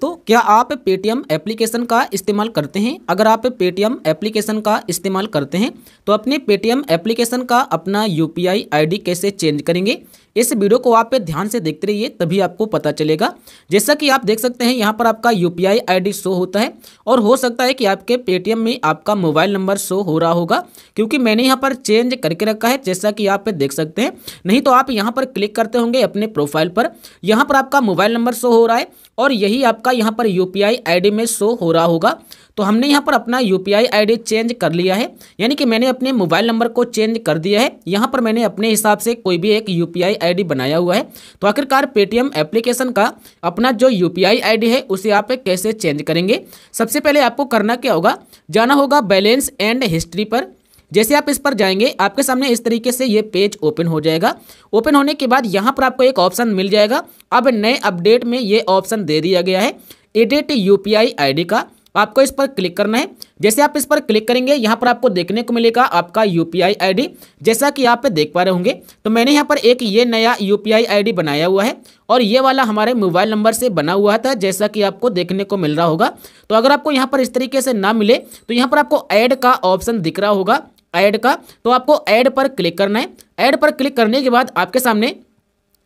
दोस्तों क्या आप पेटीएम एप्लीकेशन का इस्तेमाल करते हैं अगर आप पेटीएम एप्लीकेशन का इस्तेमाल करते हैं तो अपने पेटीएम एप्लीकेशन का अपना यूपीआई आईडी कैसे चेंज करेंगे इस वीडियो को आप ध्यान से देखते रहिए तभी आपको पता चलेगा जैसा कि आप देख सकते हैं यहाँ पर आपका यू पी शो होता है और हो सकता है कि आपके पेटीएम में आपका मोबाइल नंबर शो हो रहा होगा क्योंकि मैंने यहाँ पर चेंज करके रखा है जैसा कि आप देख सकते हैं नहीं तो आप यहाँ पर क्लिक करते होंगे अपने प्रोफाइल पर यहाँ पर आपका मोबाइल नंबर शो हो रहा है और यही आपका आपका यहाँ पर यू पी में शो हो रहा होगा तो हमने यहाँ पर अपना यू पी चेंज कर लिया है यानी कि मैंने अपने मोबाइल नंबर को चेंज कर दिया है यहाँ पर मैंने अपने हिसाब से कोई भी एक यू पी बनाया हुआ है तो आखिरकार पेटीएम एप्लीकेशन का अपना जो यू पी है उसे आप कैसे चेंज करेंगे सबसे पहले आपको करना क्या होगा जाना होगा बैलेंस एंड हिस्ट्री पर जैसे आप इस पर जाएंगे आपके सामने इस तरीके से ये पेज ओपन हो जाएगा ओपन होने के बाद यहाँ पर आपको एक ऑप्शन मिल जाएगा अब नए अपडेट में ये ऑप्शन दे दिया गया है एडिट यू पी का आपको इस पर क्लिक करना है जैसे आप इस पर क्लिक करेंगे यहाँ पर आपको देखने को मिलेगा आपका यू पी आई जैसा कि आप देख पा रहे होंगे तो मैंने यहाँ पर एक ये नया यू पी आई बनाया हुआ है और ये वाला हमारे मोबाइल नंबर से बना हुआ था जैसा कि आपको देखने को मिल रहा होगा तो अगर आपको यहाँ पर इस तरीके से ना मिले तो यहाँ पर आपको ऐड का ऑप्शन दिख रहा होगा ऐड का तो आपको ऐड पर क्लिक करना है ऐड पर क्लिक करने के बाद आपके सामने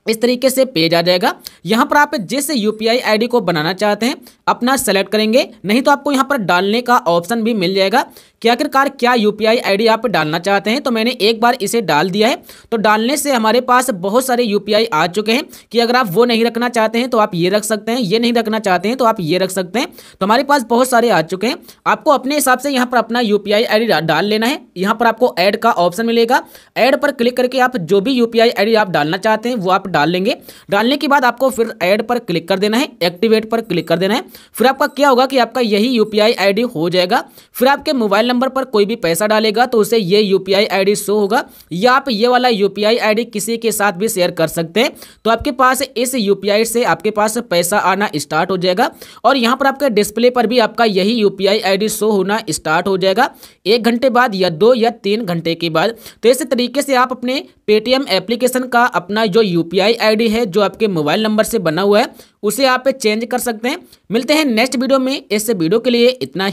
इस तरीके से पेज आ जाएगा यहाँ पर आप जिस यू पी को बनाना चाहते हैं अपना सेलेक्ट करेंगे नहीं तो आपको यहाँ पर डालने का ऑप्शन भी मिल जाएगा कि आखिरकार क्या यू पी आप डालना चाहते हैं तो मैंने एक बार इसे डाल दिया है तो डालने से हमारे पास बहुत सारे यू आ चुके हैं कि अगर आप वो नहीं रखना चाहते हैं तो आप ये रख सकते हैं ये नहीं रखना चाहते हैं तो आप ये रख सकते हैं तो हमारे पास बहुत सारे आ चुके हैं आपको अपने हिसाब से यहाँ पर अपना यू पी डाल लेना है यहाँ पर आपको ऐड का ऑप्शन मिलेगा ऐड पर क्लिक करके आप जो भी यू पी आप डालना चाहते हैं वो आप डाल लेंगे डालने के बाद आपको फिर ऐड पर क्लिक कर देना है एक्टिवेट पर क्लिक कर देना है फिर आपका क्या होगा कि आपका यही यू पी हो जाएगा फिर आपके मोबाइल नंबर पर कोई भी पैसा डालेगा तो उसे ये यू पी शो होगा या आप ये वाला यू पी किसी के साथ भी शेयर कर सकते हैं तो आपके पास इस यू से आपके पास पैसा आना स्टार्ट हो जाएगा और यहाँ पर आपके डिस्प्ले पर भी आपका यही यू पी शो होना स्टार्ट हो जाएगा एक घंटे बाद या दो या तीन घंटे के बाद तो इस तरीके से आप अपने पेटीएम एप्लीकेशन का अपना जो यू यूपीआई आईडी है जो आपके मोबाइल नंबर से बना हुआ है उसे आप चेंज कर सकते हैं मिलते हैं नेक्स्ट वीडियो में इस वीडियो के लिए इतना ही